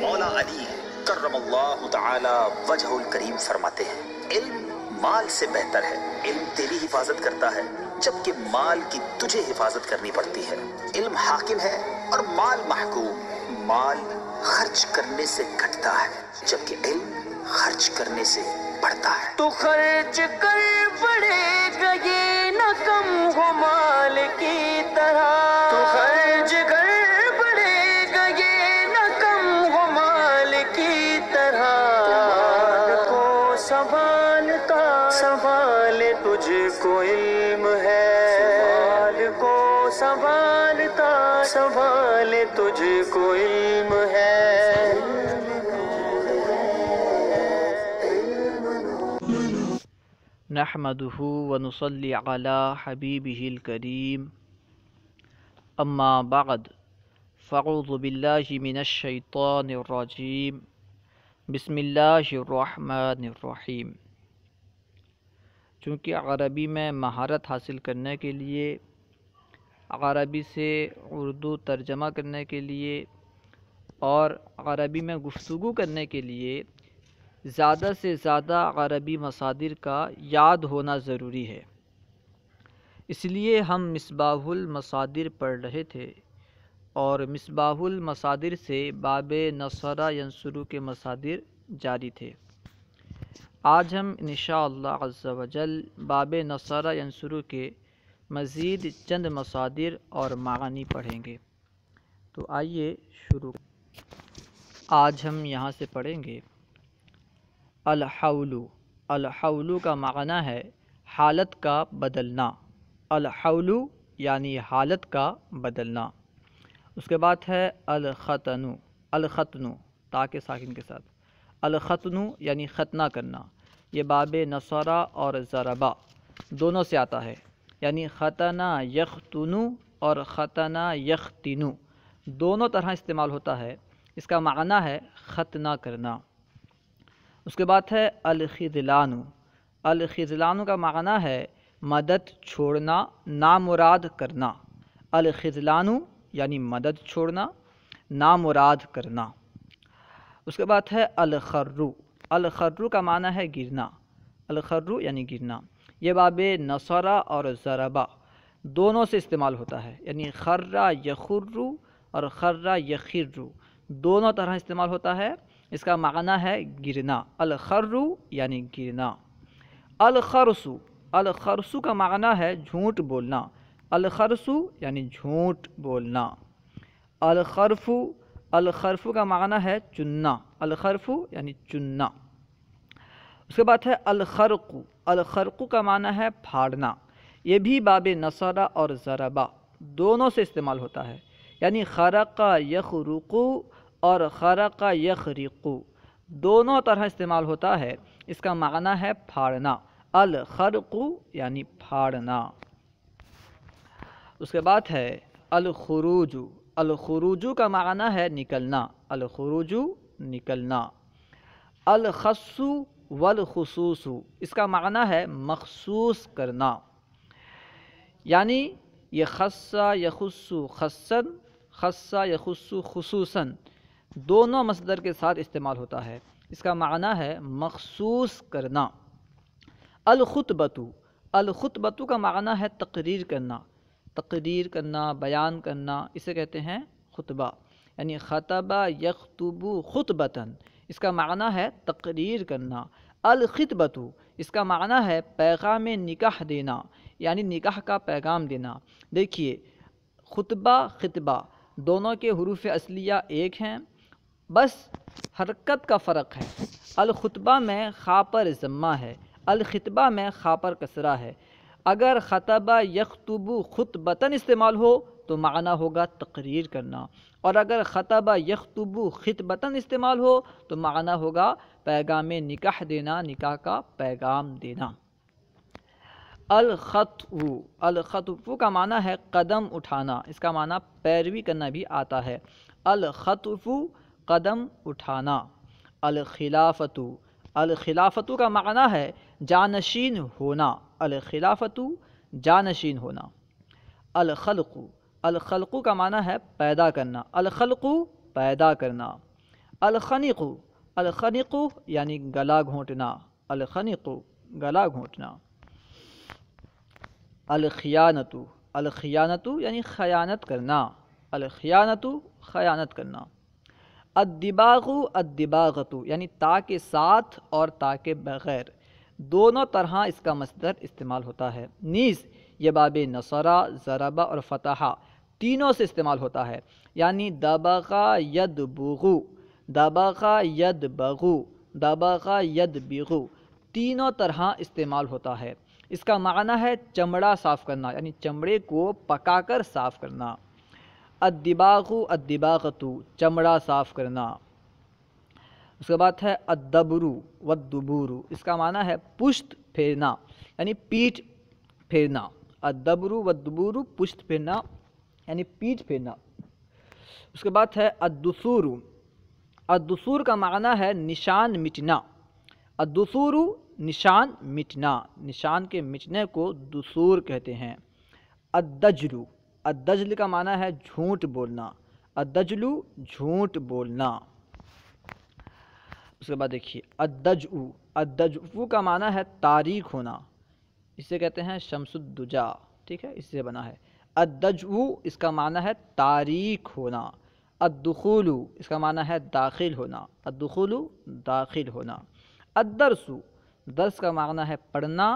مولا علی کرم اللہ تعالی وجہ الکریم فرماتے ہیں علم مال سے بہتر ہے علم تیری حفاظت کرتا ہے جبکہ مال کی تجھے حفاظت کرنی پڑتی ہے علم حاکم ہے اور مال محکوم مال خرچ کرنے سے گھٹتا ہے جبکہ علم خرچ کرنے سے بڑھتا ہے تو خرچ کر بڑھے گئے نہ کم ہو مال کی طرح سوال کا سوال تجھ کو علم ہے سوال کو سوال کا سوال تجھ کو علم ہے نحمده ونصلي على حبيبه الكريم أما بعد فعوذ بالله من الشيطان الرجيم بسم اللہ الرحمن الرحیم چونکہ عربی میں مہارت حاصل کرنے کے لیے عربی سے اردو ترجمہ کرنے کے لیے اور عربی میں گفتگو کرنے کے لیے زیادہ سے زیادہ عربی مصادر کا یاد ہونا ضروری ہے اس لیے ہم مصباح المصادر پڑھ رہے تھے اور مصباح المصادر سے باب نصرہ ینصرو کے مصادر جاری تھے آج ہم انشاءاللہ عز و جل باب نصرہ ینصرو کے مزید چند مصادر اور معنی پڑھیں گے تو آئیے شروع آج ہم یہاں سے پڑھیں گے الحول الحولو کا معنی ہے حالت کا بدلنا الحول یعنی حالت کا بدلنا اس کے بعد ہے الختنو الختنو تا کے ساکن کے ساتھ الختنو یعنی ختنہ کرنا یہ باب نصرہ اور ذربا دونوں سے آتا ہے یعنی ختنہ یختنو اور ختنہ یختنو دونوں طرح استعمال ہوتا ہے اس کا معنی ہے ختنہ کرنا اس کے بعد ہے الخذلانو الخذلانو کا معنی ہے مدد چھوڑنا نامراد کرنا الخذلانو یعنی مدد چھوڑنا نامراد کرنا اس کے بعد ہے الخرو الخرو کا معنی ہے گرنا الخرو یعنی گرنا یہ باب نصرہ اور ضربہ دونوں سے استعمال ہوتا ہے یعنی خرہ یخرو اور خرہ یخرو دونوں طرح استعمال ہوتا ہے اس کا معنی ہے گرنا الخرو یعنی گرنا الخرسو الخرسو کا معنی ہے جھوٹ بولنا الخرسو یعنی جھوٹ بولنا الخرفو الخرفو کا معنی ہے چننا الخرفو یعنی چننا اس کے بعد ہے الخرقو الخرقو کا معنی ہے پھاڑنا یہ بھی باب نصرہ اور ضربہ دونوں سے استعمال ہوتا ہے یعنی خرق یخرقو اور خرق یخرقو دونوں طرح استعمال ہوتا ہے اس کا معنی ہے پھاڑنا الخرقو یعنی پھاڑنا اس کے بعد ہے الخروجو الخروجو کا معنی ہے نکلنا الخروجو نکلنا الخصو والخصوصو اس کا معنی ہے مخصوص کرنا یعنی یہ خصہ یخصو خصن خصہ یخصو خصوصاً دونوں مصدر کے ساتھ استعمال ہوتا ہے اس کا معنی ہے مخصوص کرنا الخطبتو الخطبتو کا معنی ہے تقریر کرنا تقریر کرنا بیان کرنا اسے کہتے ہیں خطبہ یعنی خطبہ یکتبو خطبتاً اس کا معنی ہے تقریر کرنا الخطبتو اس کا معنی ہے پیغام نکاح دینا یعنی نکاح کا پیغام دینا دیکھیے خطبہ خطبہ دونوں کے حروف اصلیہ ایک ہیں بس حرکت کا فرق ہے الخطبہ میں خا پر ذمہ ہے الخطبہ میں خا پر ہے اگر خطبہ یکتبو خطبتاً استعمال ہو تو معنی ہوگا تقریر کرنا اور اگر خطبہ یکتبو خطبتاً استعمال ہو تو معنی ہوگا پیغام نکاح دینا نکاح کا پیغام دینا الخطو الخطو کا معنی ہے قدم اٹھانا اس کا معنی پیروی کرنا بھی آتا ہے الخطو قدم اٹھانا الخلافتو الخلافتو کا معنی ہے جانشین ہونا الخلافت جانشین ہونا الخلق الخلق کا معنی ہے پیدا کرنا الخلق پیدا کرنا الخنق الخنق یعنی گلا گھونٹنا الخنق گلا گھونٹنا الخیانت الخیانت یعنی خیانت کرنا الخیانت خیانت کرنا ادباغ الدباغت یعنی تا کے ساتھ اور تا کے بغیر دونوں طرح اس کا مصدر استعمال ہوتا ہے نیز یہ باب نصرہ ضربہ اور فتحہ تینوں سے استعمال ہوتا ہے یعنی دباغا ید بغو دباغا ید بغو دباغا ید بغو تینوں طرح استعمال ہوتا ہے اس کا معنی ہے چمڑا صاف کرنا یعنی چمڑے کو پکا کر صاف کرنا ادباغو ادباغتو چمڑا صاف کرنا اس کے بعد ہے ادبرو ودبورو اس کا معنی ہے پشت پھیرنا یعنی پیٹ پھیرنا ادبرو ودبورو پشت پھیرنا یعنی پیٹھ پھیرنا اس کے بعد ہے ادسور ادسور کا معنی ہے نشان مٹنا ادسورو نشان مٹنا نشان کے مٹنے کو دسور کہتے ہیں ادجلو ادجل کا معنی ہے جھوٹ بولنا ادجلو جھوٹ بولنا اس کے بعد دیکھیے ادج او ادج او کا معنی ہے تاریخ ہونا اسے کہتے ہیں شمس الدجا ٹھیک ہے اس سے بنا ہے ادج او اس کا معنی ہے تاریخ ہونا ادلو اس کا معنی ہے داخل ہونا ادلو داخل ہونا ادرسو درس کا معنی ہے پڑھنا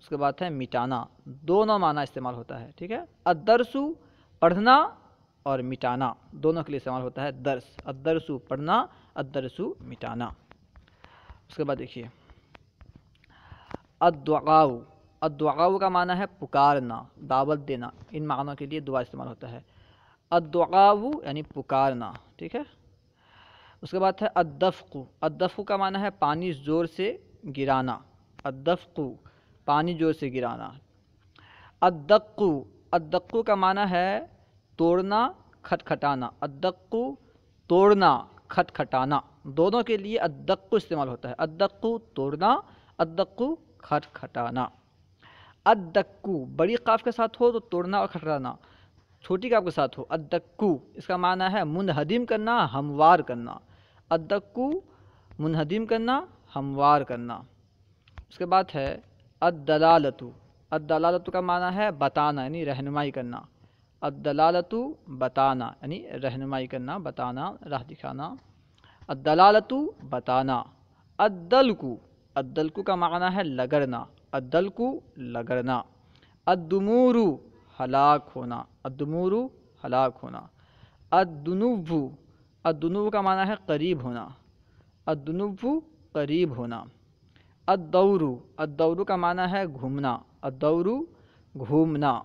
اس کے بعد ہے مٹانا دونوں معنی استعمال ہوتا ہے ٹھیک ہے ادرسو پڑھنا اور مٹانا دونوں کے لیے استعمال ہوتا ہے درس ادرسو پڑھنا ادرسو مٹانا اس کے بعد دیکھیے ادعاؤ ادعاؤ کا معنی ہے پکارنا دعوت دینا ان معنوں کے لیے دعا استعمال ہوتا ہے ادعاؤ یعنی پکارنا ٹھیک ہے اس کے بعد ہے ادفق ادفو کا معنی ہے پانی زور سے گرانا ادفق پانی زور سے گرانا ادقو ادقو کا معنی ہے توڑنا کھٹکھٹانا ادقو توڑنا کھٹ کھٹانا دونوں کے لیے ادقو استعمال ہوتا ہے ادقو توڑنا ادقو کھٹ کھٹانا ادکو بڑی قاف کے ساتھ ہو تو توڑنا اور کھٹانا چھوٹی قاف کے ساتھ ہو ادکو اس کا معنی ہے منہدم کرنا ہموار کرنا ادکو منہدم کرنا ہموار کرنا اس کے بعد ہے ادلالتو ادلالتو کا معنی ہے بتانا یعنی رہنمائی کرنا الدلالتو بتانا یعنی رہنمائی کرنا بتانا راہ دکھانا الدلالتو بتانا الدلکو الدلکو کا معنی ہے لگرنا الدلکو لگرنا الدمورو ہلاک ہونا الدمورو ہلاک ہونا الدنوبو ادنو کا معنی ہے قریب ہونا الدنوبو قریب ہونا الدورو الدورو کا معنی ہے گھومنا الدورو گھومنا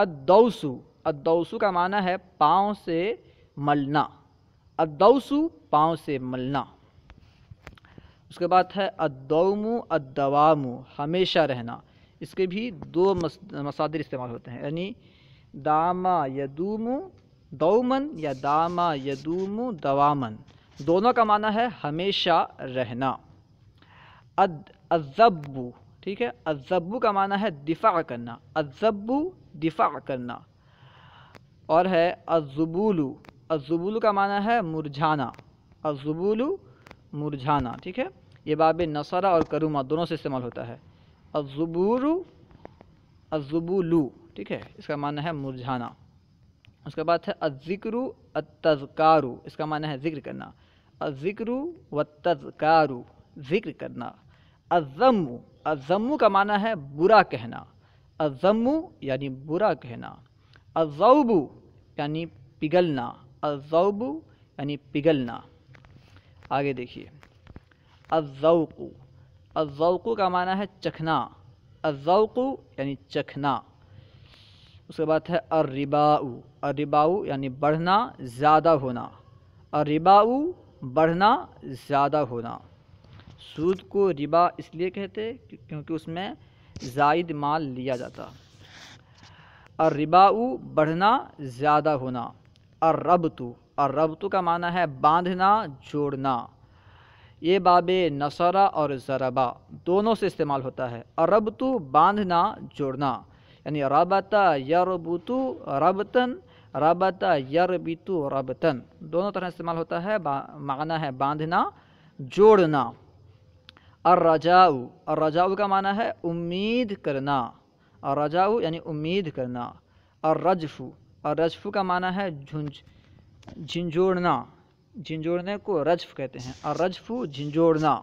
الدوسو ادوسو کا معنی ہے پاؤں سے ملنا ادوسو پاؤں سے ملنا اس کے بعد ہے ادومو ادوامو ہمیشہ رہنا اس کے بھی دو مصادر مسادر استعمال ہوتے ہیں یعنی داما یدومو دومن یا داما یدومو دوامن دونوں کا معنی ہے ہمیشہ رہنا اد ٹھیک ہے اجبو کا معنی ہے دفاع کرنا اجبو دفاع کرنا اور ہے الزبولو الزبولو کا معنی ہے مرجھانا الزبولو مرجھانا ٹھیک ہے یہ باب نصرہ اور کروما دونوں سے استعمال ہوتا ہے الزبولو الزبولو ٹھیک ہے اس کا معنی ہے مرجھانا اس کے بعد ہے الزکرو التذکارو اس کا معنی ہے ذکر کرنا الزکرو والتذکارو ذکر کرنا الزمو الزمو کا معنی ہے برا کہنا الزمو یعنی برا کہنا الضوب یعنی پگلنا الضوب یعنی پگلنا آگے دیکھیے الذوق الذوق کا معنی ہے چکھنا الذوق یعنی چکھنا اس کے بعد ہے ارباؤ ارباؤ یعنی بڑھنا زیادہ ہونا ارباؤ بڑھنا زیادہ ہونا سود کو ربا اس لیے کہتے کیونکہ اس میں زائد مال لیا جاتا الربا بڑھنا زیادہ ہونا الربتو الربتو کا معنی ہے باندھنا جوڑنا یہ باب نصرہ اور ضربہ دونوں سے استعمال ہوتا ہے الربتو باندھنا جوڑنا یعنی ربتا یربتو ربتن ربتا یربتو ربتن دونوں طرح استعمال ہوتا ہے معنی ہے باندھنا جوڑنا الرجاؤ الرجاؤ کا معنی ہے امید کرنا اور رجاؤ یعنی امید کرنا اور رجف اور رجفو کا معنی ہے جھنج جھنجھوڑنا جھنجھوڑنے کو رجف کہتے ہیں اور رجفو جھنجھوڑنا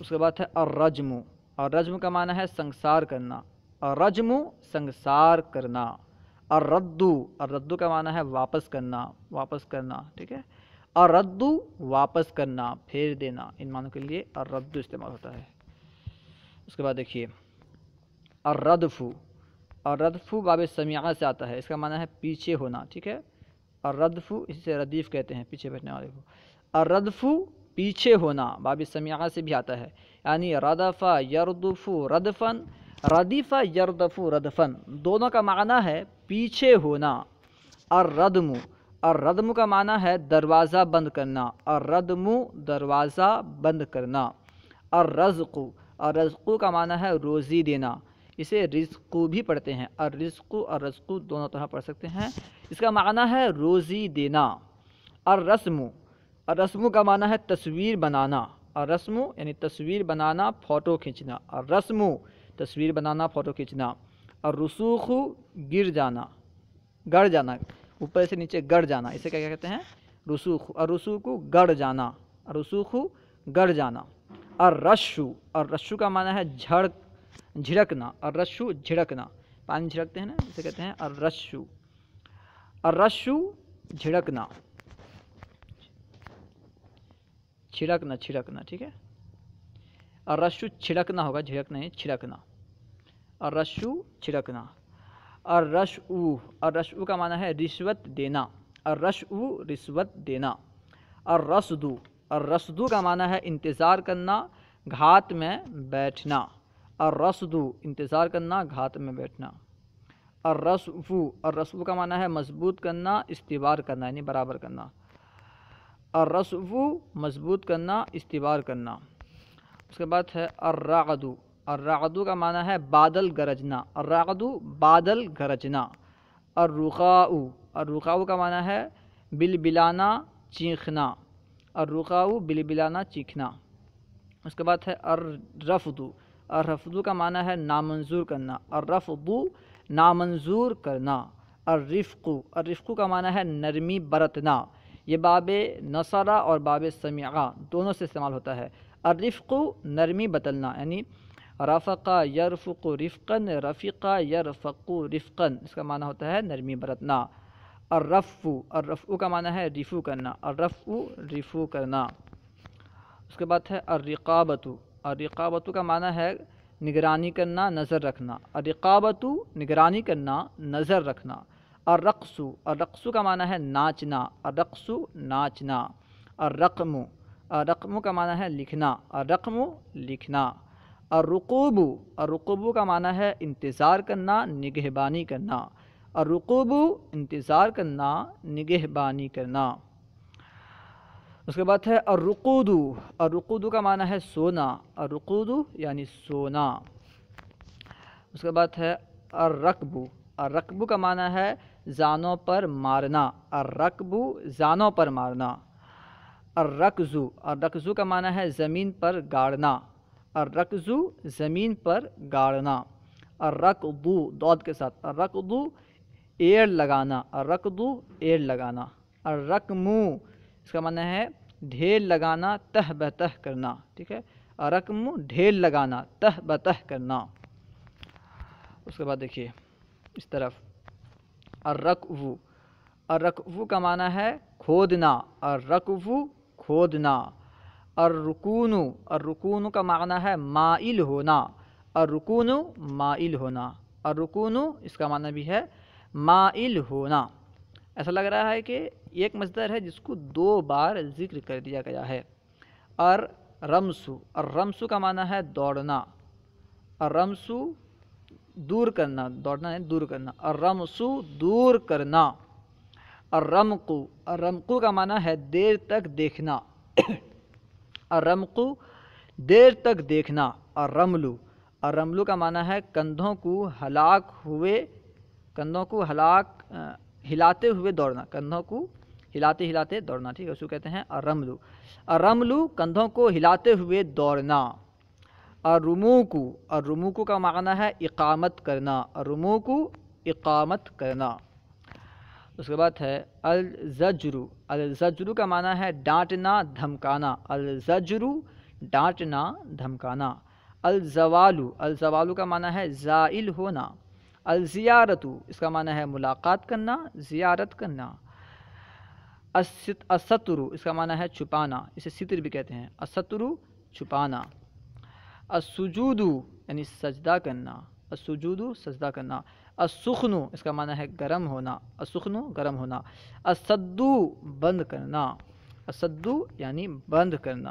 اس کے بعد ہے اور رجمو اور رجم کا معنی ہے سنسار کرنا اور رجم سنسار کرنا اور ردو اور ردو کا معنی ہے واپس کرنا واپس کرنا ٹھیک ہے اور ردو واپس کرنا پھیر دینا ان معنوں کے لیے اور ردو استعمال ہوتا ہے اس کے بعد دیکھیے اور ردفو اور ردفو باب سمیعہ سے آتا ہے اس کا معنی ہے پیچھے ہونا ٹھیک ہے اور ردفو اسے ردیف کہتے ہیں پیچھے بیٹھنے والے کو اور ردفو پیچھے ہونا باب سمیعہ سے بھی آتا ہے یعنی ردفا یردفو ردفن ردیفہ یردفو ردفن دونوں کا معنی ہے پیچھے ہونا اور ردم اور ردم کا معنی ہے دروازہ بند کرنا اور ردم دروازہ بند کرنا اور رضق اور رزقو کا معنی ہے روزی دینا اسے رزقو بھی پڑھتے ہیں اور رزقو اور رزقو دونوں طرح پڑھ سکتے ہیں اس کا معنی ہے روزی دینا اور رسم اور رسم کا معنی ہے تصویر بنانا اور رسم یعنی تصویر بنانا فوٹو کھینچنا اور رسم تصویر بنانا فوٹو کھینچنا اور رسوخ گر جانا گڑ جانا اوپر سے نیچے گڑ جانا اسے کیا کہتے ہیں رسوخ اور رسوخو گڑ جانا رسوخو گڑ جانا اور رشو اور رشو کا معنی ہے جھڑ جھڑکنا اور جھڑکنا پانی جھڑکتے ہیں نا اسے کہتے ہیں اور ارشو اور جھڑکنا چھڑکنا چھڑکنا ٹھیک ہے اور چھڑکنا ہوگا جھڑکنا ہے چھڑکنا اور چھڑکنا اور رس او اور او کا معنی ہے رشوت دینا اور او رشوت دینا اور رسدو اور رسدو کا معنی ہے انتظار کرنا گھات میں بیٹھنا الرسدو انتظار کرنا گھات میں بیٹھنا الرسفو الرسفو کا معنی ہے مضبوط کرنا استوار کرنا یعنی برابر کرنا الرسفو مضبوط کرنا استوار کرنا اس کے بعد ہے الرعدو الرعدو کا معنی ہے بادل گرجنا الرعدو بادل گرجنا اور رقاؤ کا معنی ہے بل بلانا چینکھنا بلبلانا بل بلانا چیخنا اس کے بعد ہے الرفدو اور رفضو کا معنی ہے نامنظور کرنا اور رفضو نامنظور کرنا رفقو اور رفقو کا معنی ہے نرمی برتنا یہ باب نصرہ اور باب سمیعہ دونوں سے استعمال ہوتا ہے اور رفقو نرمی بتلنا یعنی رفقا یرفق رفقن رفیقہ یرفق رفقن اس کا معنی ہوتا ہے نرمی برتنا اور رفو اور رفعو کا معنی ہے رفو کرنا اور رف رفو کرنا اس کے بعد ہے الرقابتو اور رقابتو کا معنی ہے نگرانی کرنا نظر رکھنا اور رقابتو نگرانی کرنا نظر رکھنا اور رقصو اور رقصو کا معنی ہے ناچنا اور رقصو ناچنا اور رقم رقم کا معنی ہے لکھنا اور رقم لکھنا اور رقوبو اور رقوبو کا معنی ہے انتظار کرنا نگہبانی کرنا اور رقوبو انتظار کرنا نگہبانی کرنا اس کے بعد ہے الرقودو الرقودو کا معنی ہے سونا الرقودو یعنی سونا اس کے بعد ہے الرقبو الرقبو کا معنی ہے زانوں پر مارنا الرقبو زانوں پر مارنا الرقزو الرقزو کا معنی ہے زمین پر گاڑنا الرقزو زمین پر گاڑنا اور دود کے ساتھ اور ایڑ لگانا اور ایڑ لگانا الرقمو اس کا معنی ہے ڈھیل لگانا تہ بتہ کرنا ٹھیک ہے رقم ڈھیل لگانا تہ بتہ کرنا اس کے بعد دیکھیے اس طرف ارقو ارقو کا معنی ہے کھودنا ارقو کھودنا ارکون ارکون کا معنی ہے مائل ہونا ارکون مائل ہونا ارکون اس کا معنی بھی ہے مائل ہونا ایسا لگ رہا ہے کہ ایک مصدر ہے جس کو دو بار ذکر کر دیا گیا ہے اور رمسو اور رمسو کا معنی ہے دوڑنا اور رمسو دور کرنا دوڑنا ہے یعنی دور کرنا اور رمسو دور کرنا اور رمقو اور رمقو کا معنی ہے دیر تک دیکھنا اور رمقو دیر تک دیکھنا اور رملو اور رملو کا معنی ہے کندھوں کو ہلاک ہوئے کندھوں کو ہلاک ہلاتے ہوئے دوڑنا کندھوں کو ہلاتے ہلاتے دوڑنا ٹھیک ہے اس کو کہتے ہیں ارملو ارملو کندھوں کو ہلاتے ہوئے دوڑنا ارموکو ارموکو کا معنی ہے اقامت کرنا ارموکو کو اقامت کرنا اس کے بعد ہے الزجرو الزجرو کا معنی ہے ڈانٹنا دھمکانا الزجرو ڈانٹنا دھمکانا الزوالو الزوالو کا معنی ہے زائل ہونا الزیارت اس کا معنی ہے ملاقات کرنا زیارت کرنا استرو اس کا معنی ہے چھپانا اسے ستر بھی کہتے ہیں استرو چھپانا اسجودو یعنی سجدہ کرنا اسجدو سجدہ کرنا اسخنو اس کا معنی ہے گرم ہونا اسخنو گرم ہونا اسدو بند کرنا اسدو یعنی بند کرنا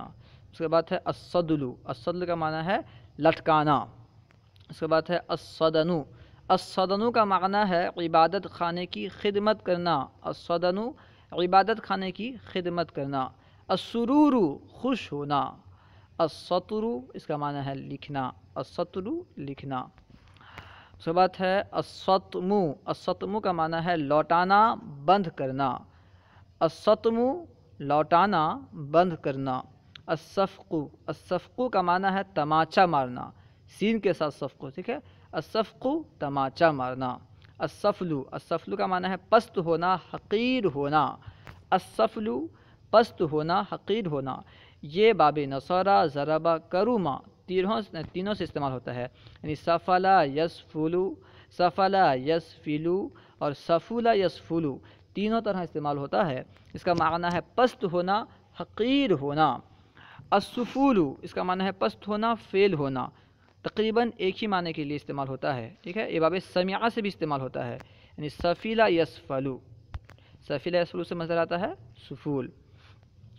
اس کے بعد ہے اسدلو اسدل کا معنی ہے لٹکانا اس کے بعد ہے اسدنو السدنو کا معنی ہے عبادت خانے کی خدمت کرنا السدنو عبادت خانے کی خدمت کرنا السرور خوش ہونا السطر اس کا معنی ہے لکھنا السطر لکھنا اس کے بعد ہے استم استمو کا معنی ہے لوٹانا بند کرنا استم لوٹانا بند کرنا اصفق اسفقو کا معنی ہے تماچا مارنا سین کے ساتھ صفقو ٹھیک ہے اصفقو تماچا مارنا اسفلو اسفلو کا معنی ہے پست ہونا حقیر ہونا اصفلو پست ہونا حقیر ہونا یہ باب نصورہ ضربہ کروما تینوں تینوں سے استعمال ہوتا ہے یعنی سفلا یسفلو سفلا یسفلو اور سفولا یسفلو تینوں طرح استعمال ہوتا ہے اس کا معنی ہے پست ہونا حقیر ہونا اسفولو اس کا معنی ہے پست ہونا فیل ہونا تقریباً ایک ہی معنی کے لیے استعمال ہوتا ہے ٹھیک ہے یہ سمیعہ سے بھی استعمال ہوتا ہے یعنی سفیلہ یسفلو سفیلا یسفلو سے منظر آتا ہے سفول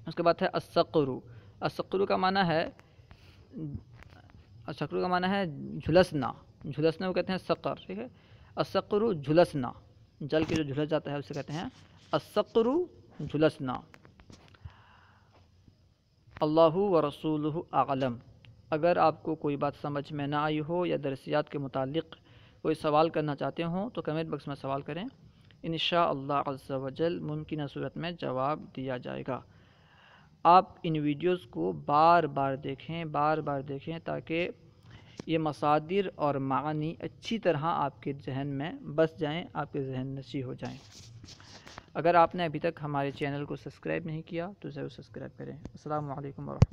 اس کے بعد ہے اسقرو اسقرو کا معنی ہے اسقرو کا معنی ہے جھلسنا جھلسنا وہ کہتے ہیں سقر ٹھیک ہے اسقرو جھلسنا جل کے جو جھلس جاتا ہے اسے کہتے ہیں اسقرو جھلسنا اللہ و رسول عالم اگر آپ کو کوئی بات سمجھ میں نہ آئی ہو یا درسیات کے متعلق کوئی سوال کرنا چاہتے ہوں تو کمنٹ باکس میں سوال کریں انشاءاللہ عز و جل ممکنہ صورت میں جواب دیا جائے گا آپ ان ویڈیوز کو بار بار دیکھیں بار بار دیکھیں تاکہ یہ مصادر اور معنی اچھی طرح آپ کے ذہن میں بس جائیں آپ کے ذہن نشی ہو جائیں اگر آپ نے ابھی تک ہمارے چینل کو سبسکرائب نہیں کیا تو ضرور سسکرائب کریں السلام علیکم ورحمۃ